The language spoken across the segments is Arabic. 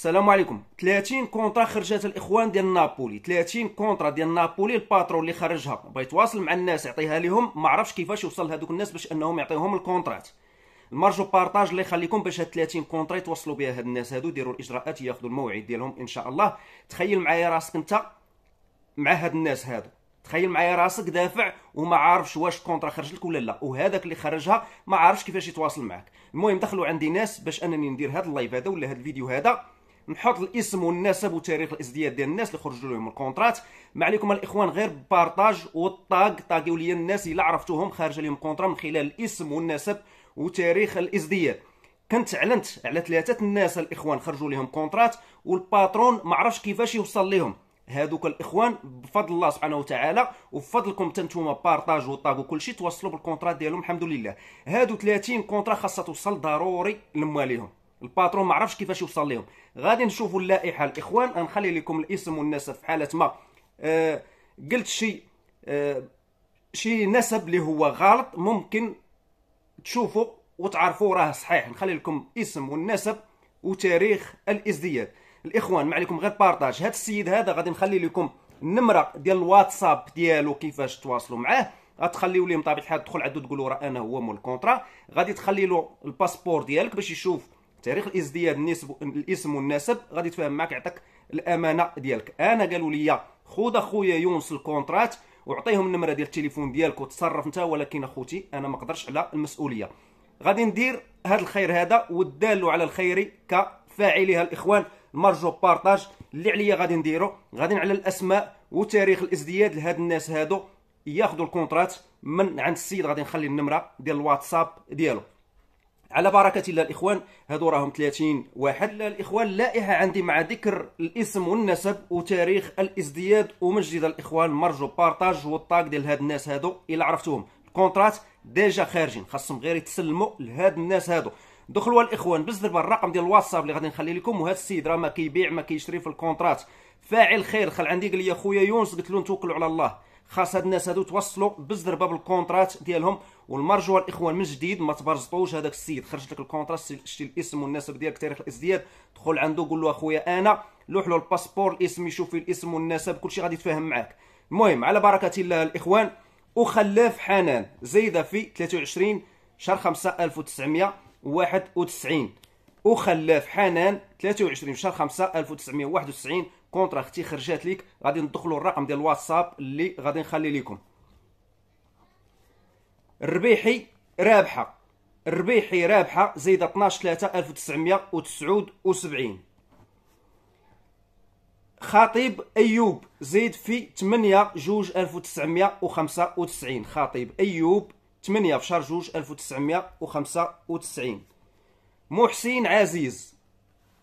السلام عليكم 30 كونطرا خرجات الاخوان ديال نابولي 30 كونطرا ديال نابولي الباترون اللي خرجها بغى يتواصل مع الناس يعطيها لهم ما عرفش كيفاش يوصل لهذوك الناس باش انهم يعطيهم الكونطرات المرجو بارطاج اللي يخليكم باش هاد 30 كونطرا يتوصلوا بها هاد الناس هادو ديروا الاجراءات ياخذوا الموعد ديالهم ان شاء الله تخيل معايا راسك انت مع هاد الناس هادو تخيل معايا راسك دافع وما عارفش واش كونطرا خرج لك ولا لا وهذاك اللي خرجها ما عارفش كيفاش يتواصل معك المهم دخلوا عندي ناس باش انني ندير هاد اللايف هذا ولا هاد الفيديو هذا نحط الاسم والنسب وتاريخ الازدياد ديال الناس اللي خرجوا لهم الكونترات ما عليكم الاخوان غير بارطاج والطاغ طاغيو لي الناس الا عرفتوهم خارج لهم كونترا من خلال الاسم والنسب وتاريخ الازدياد كنت اعلنت على ثلاثه الناس الاخوان خرجوا لهم كونترات والباترون ما عرفش كيفاش يوصل لهم هذوك الاخوان بفضل الله سبحانه وتعالى وبفضلكم حتى نتوما وطاق وكل شيء توصلوا بالكونترات ديالهم الحمد لله هادو 30 كونترا خاصها توصل ضروري لمواليهم الباترون ما عرفش كيفاش يوصل لهم غادي نشوفوا اللائحه الاخوان غنخلي لكم الاسم والنسب في حاله ما أه، قلت شي آه شي نسب اللي هو غلط ممكن تشوفوا وتعرفوا راه صحيح نخلي لكم اسم والنسب وتاريخ الازدياد الاخوان ما عليكم غير بارطاج هذا السيد هذا غادي نخلي لكم النمره ديال الواتساب ديالو كيفاش تواصلوا معاه غتخليو ليه بطبيعه الحال تدخل عندو تقولو راه انا هو مول الكونترا غادي تخلي له الباسبور ديالك باش يشوف تاريخ الازدياد النسب الاسم والنسب غادي يتفاهم معك يعطيك الامانه ديالك انا قالوا لي خذ اخويا يونس الكونترات وعطيهم النمره ديال التليفون ديالك وتصرف انت ولكن اخوتي انا ما قدرش على المسؤوليه غادي ندير هذا الخير هذا والدال على الخير كفاعليها الاخوان المرجو بارطاج اللي عليا غادي نديرو غادي على الاسماء وتاريخ الازدياد لهاد الناس هادو ياخذوا الكونترات من عند السيد غادي نخلي النمره ديال الواتساب ديالو على بركة الله الإخوان هادو راهم 30 واحد الإخوان لائحة عندي مع ذكر الاسم والنسب وتاريخ الازدياد ومجد الإخوان مرجو بارتاج والطاق ديال هاد الناس هادو إلا عرفتوهم الكونترات ديجا خارجين خاصهم غير يتسلموا لهاد الناس هادو دخلوا الإخوان بالزربة الرقم ديال الواتساب اللي غادي نخلي لكم وهاد السيد راه ما كيبيع ما كيشري في الكونترات فاعل خير خل عندي قال لي خويا يونس قلت له نتوكلوا على الله خاص هاد الناس هادو توصلوا بالزربه بالكونترات ديالهم والمرجوه الاخوان من جديد ما تبرزطوش هذاك السيد خرج لك الكونترات شتي الاسم والنسب ديالك تاريخ الازدياد دخل عنده قول له اخويا انا لوح له الباسبور الاسم يشوف فيه الاسم والنسب كلشي غادي يتفاهم معاك المهم على بركه الله الاخوان وخلاف حنان زايده في 23 شهر 5 1991 وخلاف حنان 23 شهر 5 1991 كونتر اختي خرجات ليك غادي ندخلوا الرقم ديال الواتساب اللي غادي نخلي لكم الربيحي رابحه الربيحي رابحه زايده 12 3 1979 خطيب ايوب زيد في 8 جوج 1995 خطيب ايوب 8 في شهر جوج 1995 محسن عزيز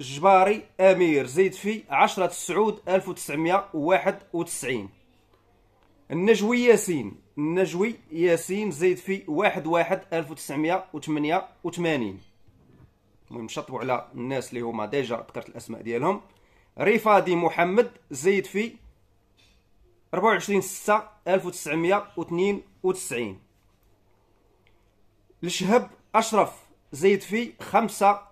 جباري امير زيد في 10 السعود 1991 النجوي ياسين النجوي ياسين زيد في 1 1 1988 المهم شطبوا على الناس اللي هما ديجا ذكرت الاسماء ديالهم ريفادي محمد زيد في 24 6 1992 الشهب اشرف زيد في 5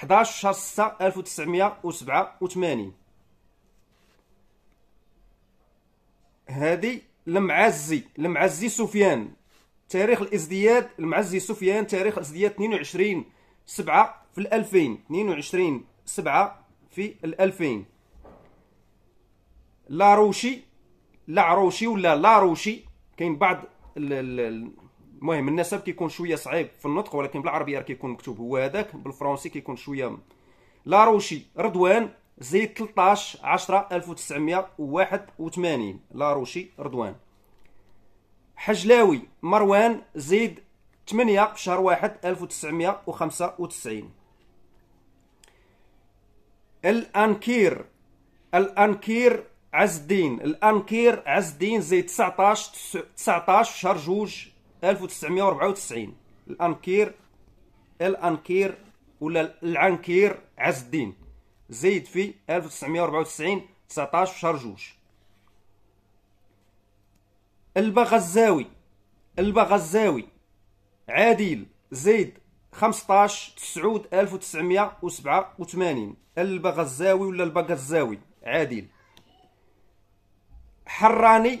11 شهر 6 1987 هذه المعزي المعزي سفيان تاريخ الازدياد المعزي سفيان تاريخ الازدياد 22 7 في 2000 22 7 في 2000 لاروشي لاروشي ولا لاروشي كاين بعض المهم النسب كيكون شويه صعيب في النطق ولكن بالعربيه كيكون مكتوب هو هذاك بالفرنسي كيكون شويه لاروشي رضوان زيد 13 10 1981 لاروشي رضوان حجلاوي مروان زيد 8 في شهر 1 1995 الانكير الانكير عز الدين الانكير عز الدين زيد 19 19 شهر 2 1994 الانكير الانكير ولا العنكير عز الدين زيد في 1994 19 شهر جوج البغزاوي البغزاوي عادل زيد 15 تسعود 1987 البغزاوي ولا البغزاوي عادل حراني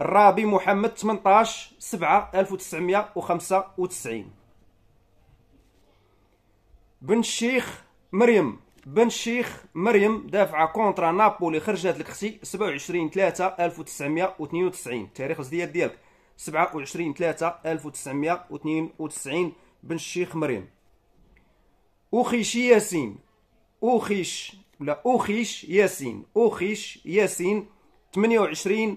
الرابي محمد 18 7 1995 بن الشيخ مريم بن الشيخ مريم دافع كونترا نابولي خرجت لك اختي 27 3 1992 تاريخ الزياد ديالك 27 3 1992 بن الشيخ مريم اوخيش ياسين اوخيش لا اوخيش ياسين اوخيش ياسين 28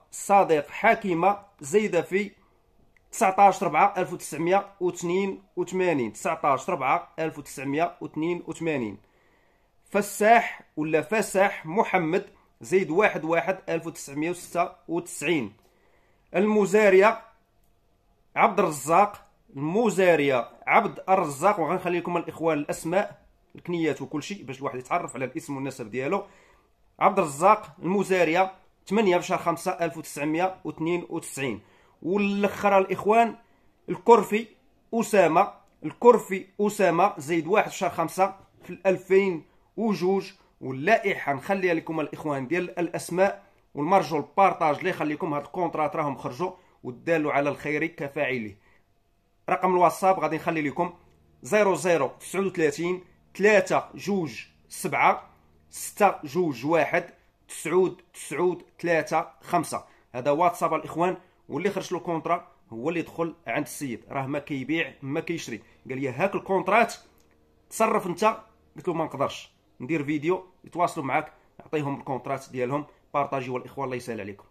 صديق حكيمه زايده في 19 4 1982 19 4 1982 فساح ولا فساح محمد زيد واحد واحد 1996 المزارية عبد الرزاق المزارية عبد الرزاق وغنخلي لكم الاخوان الاسماء الكنيات وكل شيء باش الواحد يتعرف على الاسم والنسب ديالو عبد الرزاق المزارية 8 في شهر 5 1992 والاخر الاخوان الكرفي اسامه الكرفي اسامه زيد 1 في شهر 5 في 2002 واللائحه نخليها لكم الاخوان ديال الاسماء والمرجو البارطاج اللي يخليكم هاد الكونترات راهم خرجوا ودالوا على الخير كفاعله رقم الواتساب غادي نخلي لكم 0039 3 جوج 7 6 جوج 1 تسعود تسعود ثلاثة خمسة هذا واتساب الاخوان واللي خرج له كونترا هو اللي دخل عند السيد راه ما كيبيع ما كيشري قال لي هاك الكونترات تصرف انت قلت له ما نقدرش ندير فيديو يتواصلوا معاك نعطيهم الكونترات ديالهم بارطاجيو الاخوان الله يسهل عليكم